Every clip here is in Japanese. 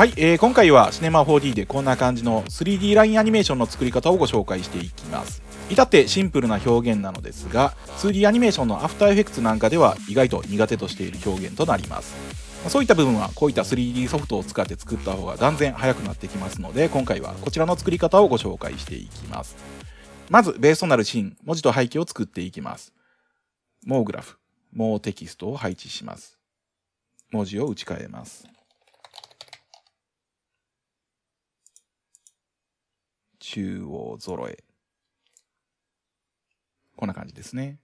はい、えー、今回はシネマ 4D でこんな感じの 3D ラインアニメーションの作り方をご紹介していきます。至ってシンプルな表現なのですが、2D アニメーションのアフターエフェクツなんかでは意外と苦手としている表現となります。そういった部分はこういった 3D ソフトを使って作った方が断然早くなってきますので、今回はこちらの作り方をご紹介していきます。まず、ベースとなるシーン、文字と背景を作っていきます。もうグラフ、もうテキストを配置します。文字を打ち替えます。中央揃え。こんな感じですね。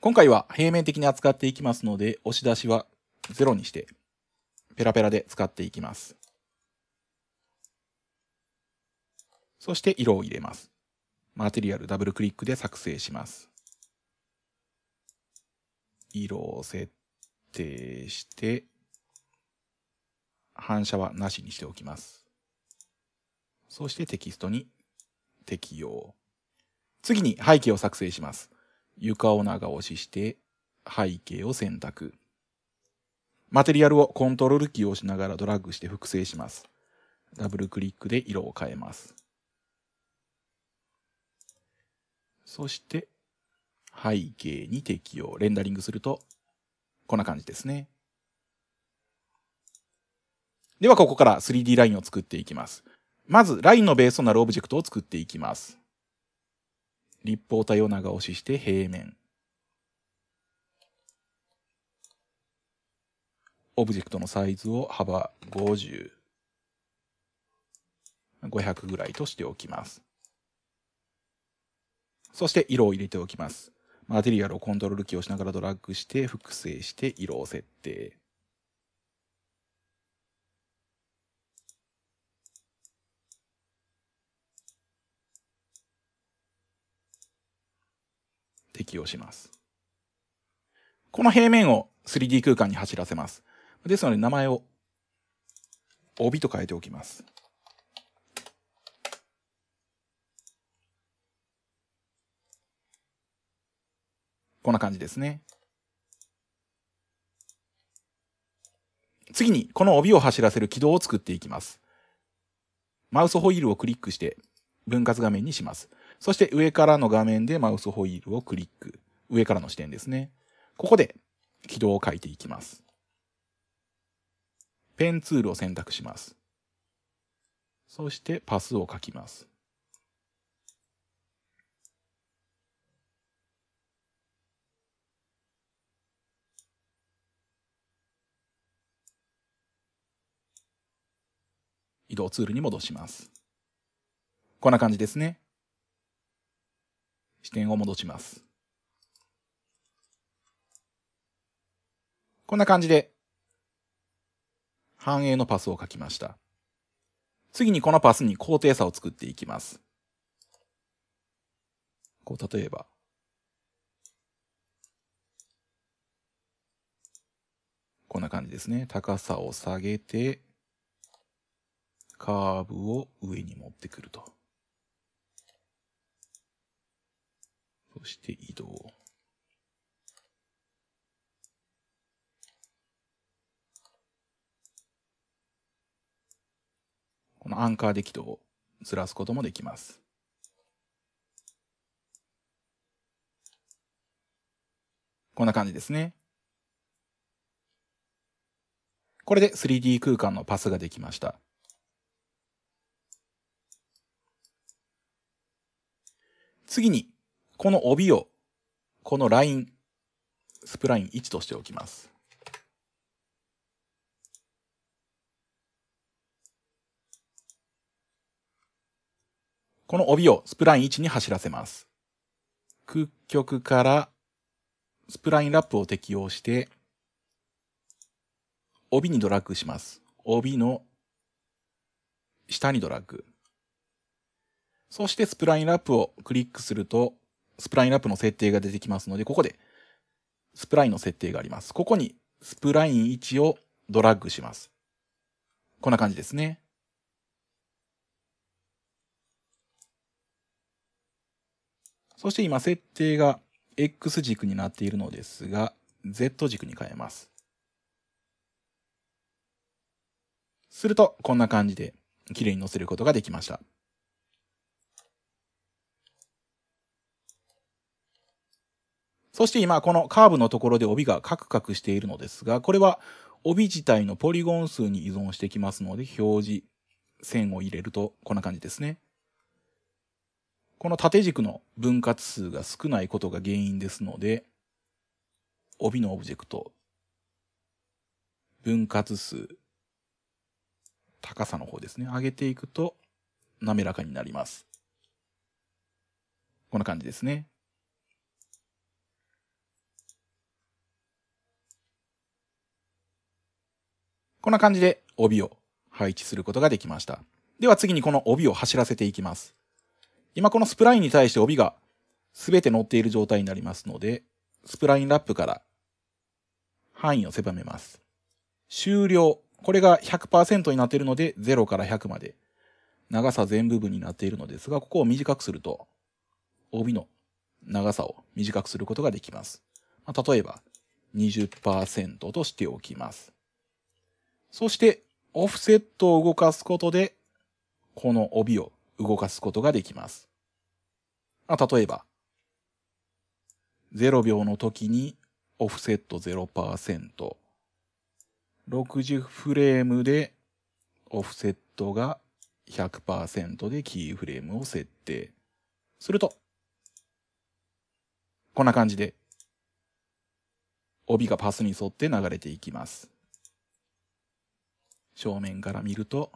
今回は平面的に扱っていきますので、押し出しは0にして、ペラペラで使っていきます。そして色を入れます。マテリアルダブルクリックで作成します。色を設定して、反射はなしにしておきます。そしてテキストに適用。次に背景を作成します。床を長押しして背景を選択。マテリアルをコントロールキーを押しながらドラッグして複製します。ダブルクリックで色を変えます。そして背景に適用。レンダリングするとこんな感じですね。ではここから 3D ラインを作っていきます。まず、ラインのベースとなるオブジェクトを作っていきます。立方体を長押しして平面。オブジェクトのサイズを幅50、500ぐらいとしておきます。そして色を入れておきます。マテリアルをコントロールキーをしながらドラッグして複製して色を設定。適用します。この平面を 3D 空間に走らせます。ですので名前を帯と変えておきます。こんな感じですね。次に、この帯を走らせる軌道を作っていきます。マウスホイールをクリックして、分割画面にします。そして上からの画面でマウスホイールをクリック。上からの視点ですね。ここで軌道を書いていきます。ペンツールを選択します。そしてパスを書きます。移動ツールに戻します。こんな感じですね。視点を戻します。こんな感じで、繁栄のパスを書きました。次にこのパスに高低差を作っていきます。こう、例えば、こんな感じですね。高さを下げて、カーブを上に持ってくると。そして移動。このアンカーで軌道をずらすこともできます。こんな感じですね。これで 3D 空間のパスができました。次にこの帯を、このライン、スプライン1としておきます。この帯をスプライン1に走らせます。屈曲からスプラインラップを適用して、帯にドラッグします。帯の下にドラッグ。そしてスプラインラップをクリックすると、スプラインラップの設定が出てきますので、ここでスプラインの設定があります。ここにスプライン1をドラッグします。こんな感じですね。そして今設定が X 軸になっているのですが、Z 軸に変えます。すると、こんな感じで綺麗に載せることができました。そして今このカーブのところで帯がカクカクしているのですが、これは帯自体のポリゴン数に依存してきますので、表示線を入れるとこんな感じですね。この縦軸の分割数が少ないことが原因ですので、帯のオブジェクト、分割数、高さの方ですね。上げていくと滑らかになります。こんな感じですね。こんな感じで帯を配置することができました。では次にこの帯を走らせていきます。今このスプラインに対して帯が全て乗っている状態になりますので、スプラインラップから範囲を狭めます。終了。これが100%になっているので、0から100まで。長さ全部分になっているのですが、ここを短くすると、帯の長さを短くすることができます。まあ、例えば、20%としておきます。そしてオフセットを動かすことで、この帯を動かすことができます。あ、例えば、0秒の時にオフセット0%、60フレームでオフセットが100%でキーフレームを設定。すると、こんな感じで、帯がパスに沿って流れていきます。正面から見ると、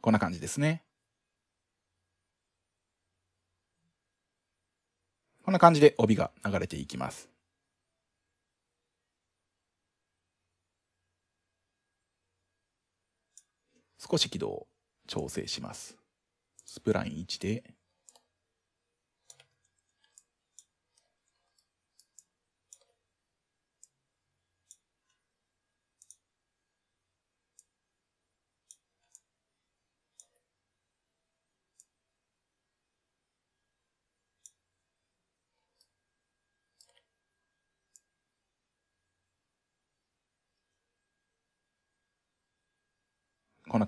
こんな感じですね。こんな感じで帯が流れていきます。少し軌道を調整します。スプライン1で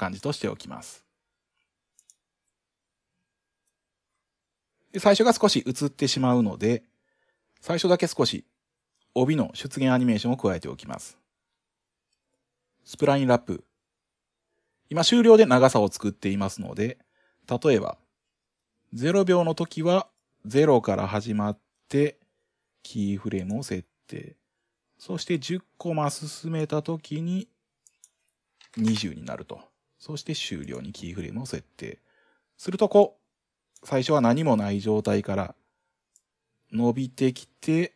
感じとしておきます。最初が少し映ってしまうので、最初だけ少し帯の出現アニメーションを加えておきます。スプラインラップ。今終了で長さを作っていますので、例えば、0秒の時は0から始まって、キーフレームを設定。そして10コマ進めた時に20になると。そして終了にキーフレームを設定。するとこう、最初は何もない状態から伸びてきて、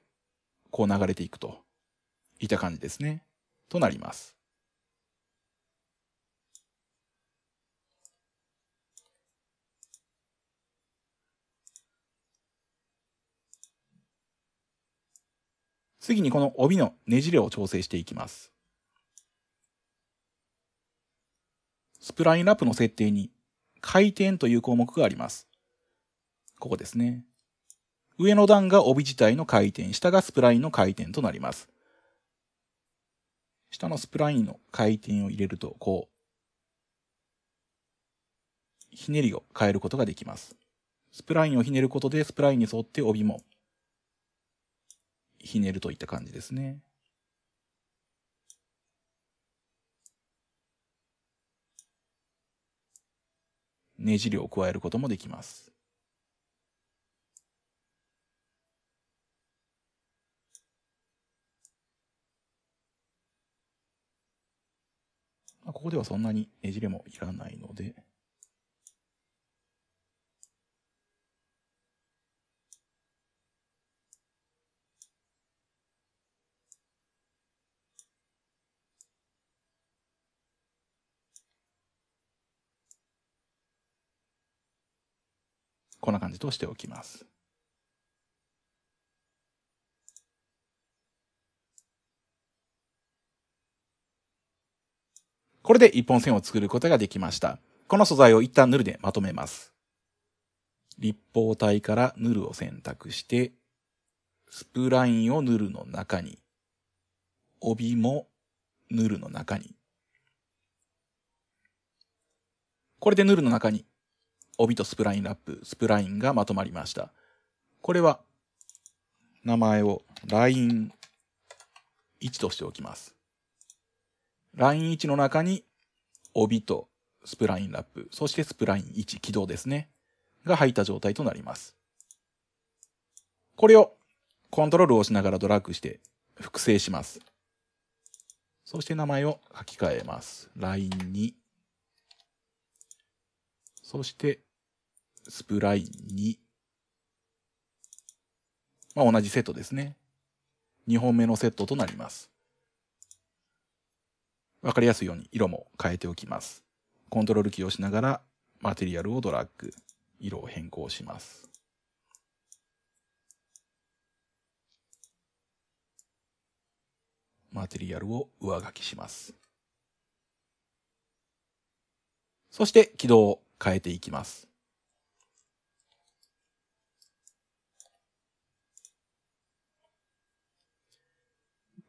こう流れていくといった感じですね。となります。次にこの帯のねじれを調整していきます。スプラインラップの設定に回転という項目があります。ここですね。上の段が帯自体の回転、下がスプラインの回転となります。下のスプラインの回転を入れると、こう、ひねりを変えることができます。スプラインをひねることで、スプラインに沿って帯もひねるといった感じですね。ねじりを加えることもできます。ここではそんなにねじれもいらないので、こんな感じとしておきます。これで一本線を作ることができました。この素材を一旦ヌルでまとめます。立方体からヌルを選択して、スプラインをヌルの中に、帯もヌルの中に。これでヌルの中に帯とスプラインラップ、スプラインがまとまりました。これは、名前を line1 としておきます。line1 の中に、帯とスプラインラップ、そしてスプライン1、起動ですね。が入った状態となります。これを、コントロールをしながらドラッグして、複製します。そして名前を書き換えます。line2。そして、スプライン2。まあ、同じセットですね。2本目のセットとなります。わかりやすいように色も変えておきます。コントロールキーをしながら、マテリアルをドラッグ、色を変更します。マテリアルを上書きします。そして軌道を変えていきます。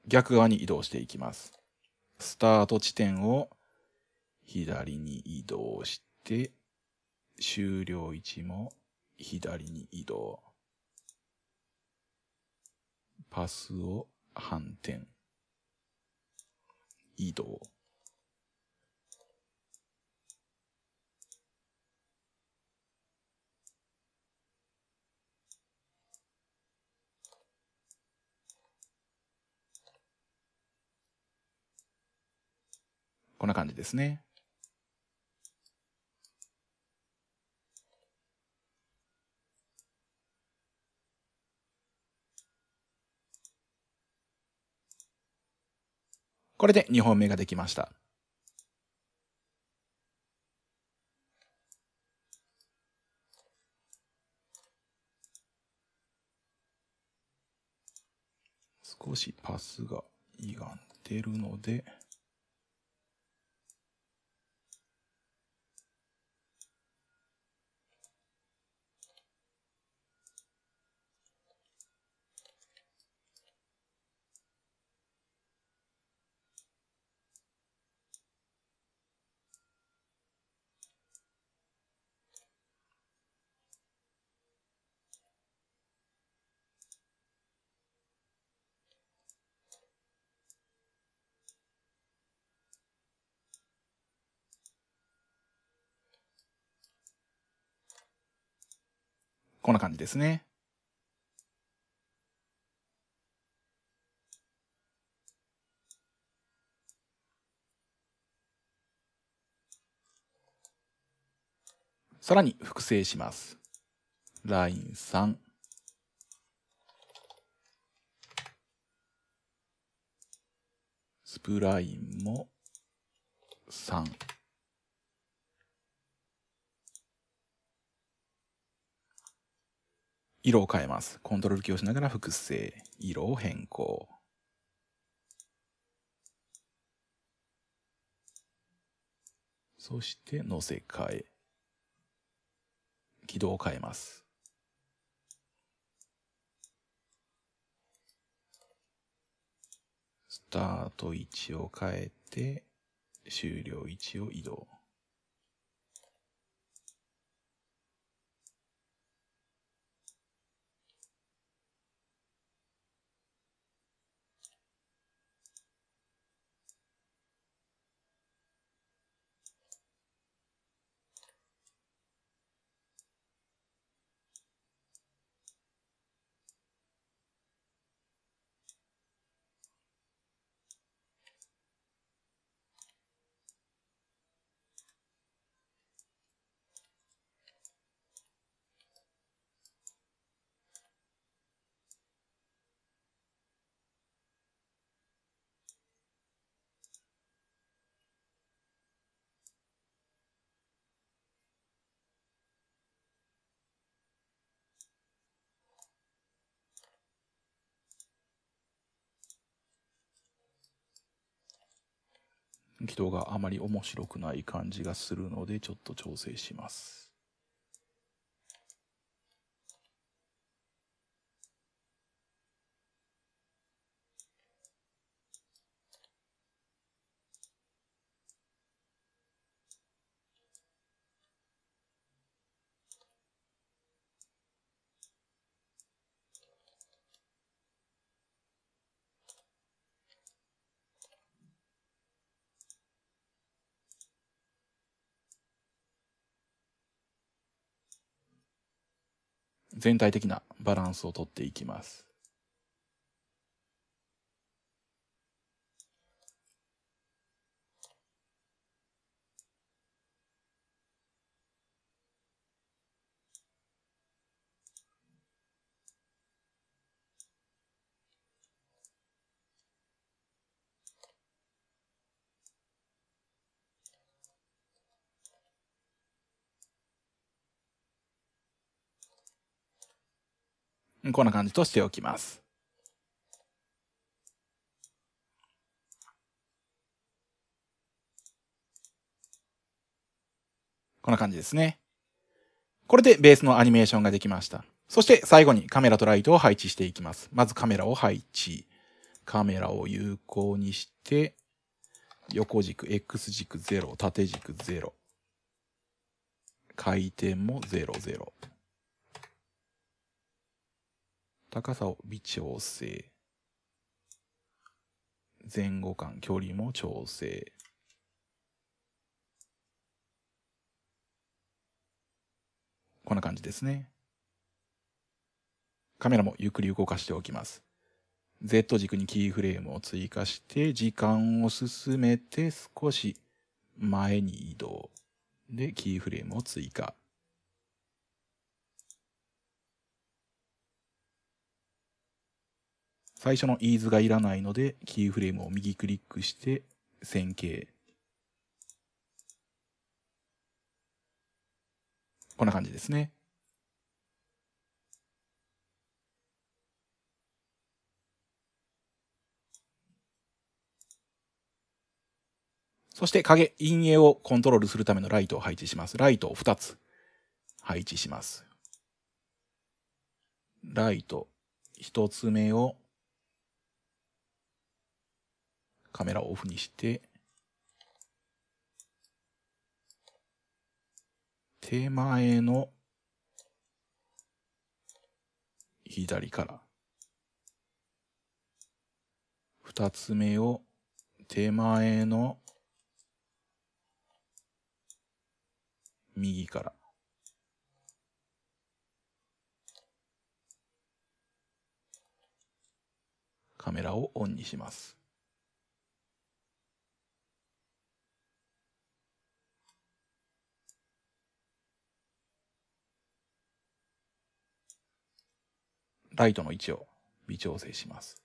逆側に移動していきます。スタート地点を左に移動して、終了位置も左に移動。パスを反転。移動。こんな感じですね。これで2本目ができました。少しパスが歪んでるので、こんな感じですね。さらに複製します。ライン3。スプラインも3。色を変えます。コントロールキーをしながら複製、色を変更。そして乗せ替え。軌道を変えます。スタート位置を変えて、終了位置を移動。人があまり面白くない感じがするので、ちょっと調整します。全体的なバランスをとっていきます。こんな感じとしておきます。こんな感じですね。これでベースのアニメーションができました。そして最後にカメラとライトを配置していきます。まずカメラを配置。カメラを有効にして、横軸、X 軸0、縦軸0。回転も00。高さを微調整。前後間、距離も調整。こんな感じですね。カメラもゆっくり動かしておきます。Z 軸にキーフレームを追加して、時間を進めて少し前に移動。で、キーフレームを追加。最初のイーズがいらないので、キーフレームを右クリックして、線形。こんな感じですね。そして影、陰影をコントロールするためのライトを配置します。ライトを2つ配置します。ライト1つ目をカメラをオフにして、手前の左から二つ目を手前の右からカメラをオンにします。ライトの位置を微調整します。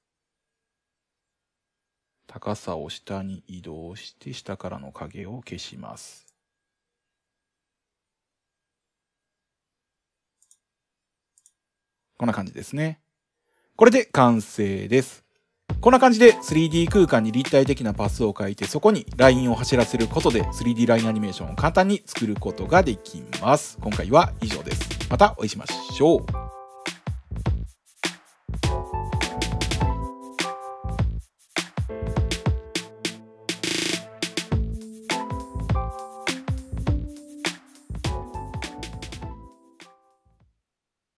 高さを下に移動して下からの影を消します。こんな感じですね。これで完成です。こんな感じで 3D 空間に立体的なパスを書いてそこにラインを走らせることで 3D ラインアニメーションを簡単に作ることができます。今回は以上です。またお会いしましょう。